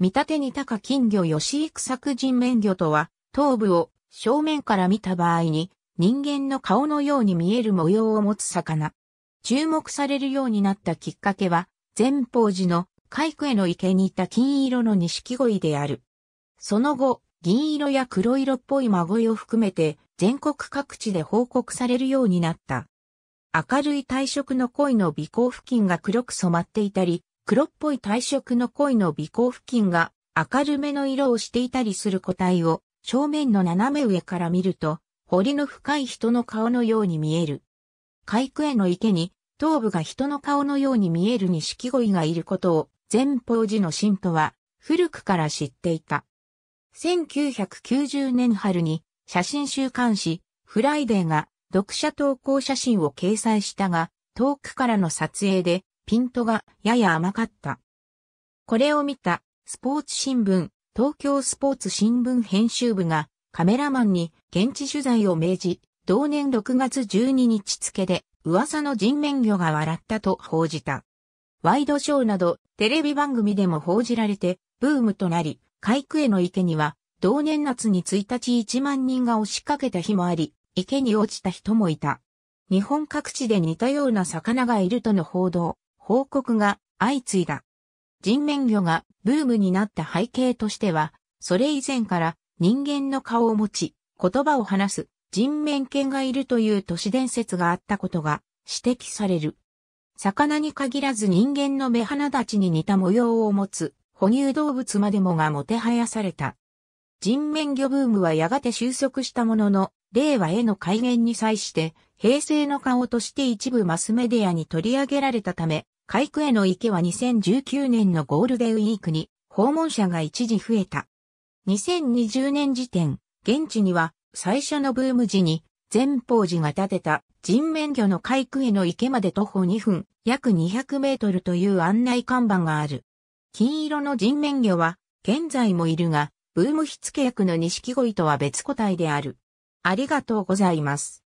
見立てに高金魚吉幾作人面魚とは、頭部を正面から見た場合に、人間の顔のように見える模様を持つ魚。注目されるようになったきっかけは、前方寺の海区への池にいた金色の錦鯉である。その後、銀色や黒色っぽい孫を含めて、全国各地で報告されるようになった。明るい体色の鯉の尾行付近が黒く染まっていたり、黒っぽい体色の鯉の尾行付近が明るめの色をしていたりする個体を正面の斜め上から見ると、彫りの深い人の顔のように見える。海区への池に頭部が人の顔のように見える錦鯉がいることを前方寺の神父は古くから知っていた。1990年春に写真週刊誌フライデーが読者投稿写真を掲載したが、遠くからの撮影でピントがやや甘かった。これを見た、スポーツ新聞、東京スポーツ新聞編集部がカメラマンに現地取材を命じ、同年6月12日付で噂の人面魚が笑ったと報じた。ワイドショーなどテレビ番組でも報じられてブームとなり、海区への池には同年夏に1日1万人が押しかけた日もあり、池に落ちた人もいた。日本各地で似たような魚がいるとの報道、報告が相次いだ。人面魚がブームになった背景としては、それ以前から人間の顔を持ち、言葉を話す人面犬がいるという都市伝説があったことが指摘される。魚に限らず人間の目鼻立ちに似た模様を持つ哺乳動物までもがもてはやされた。人面魚ブームはやがて収束したものの、令和への改元に際して、平成の顔として一部マスメディアに取り上げられたため、海区への池は2019年のゴールデンウィークに訪問者が一時増えた。2020年時点、現地には最初のブーム時に前方寺が建てた人面魚の海区への池まで徒歩2分、約200メートルという案内看板がある。金色の人面魚は現在もいるが、ブーム火付け役の錦鯉とは別個体である。ありがとうございます。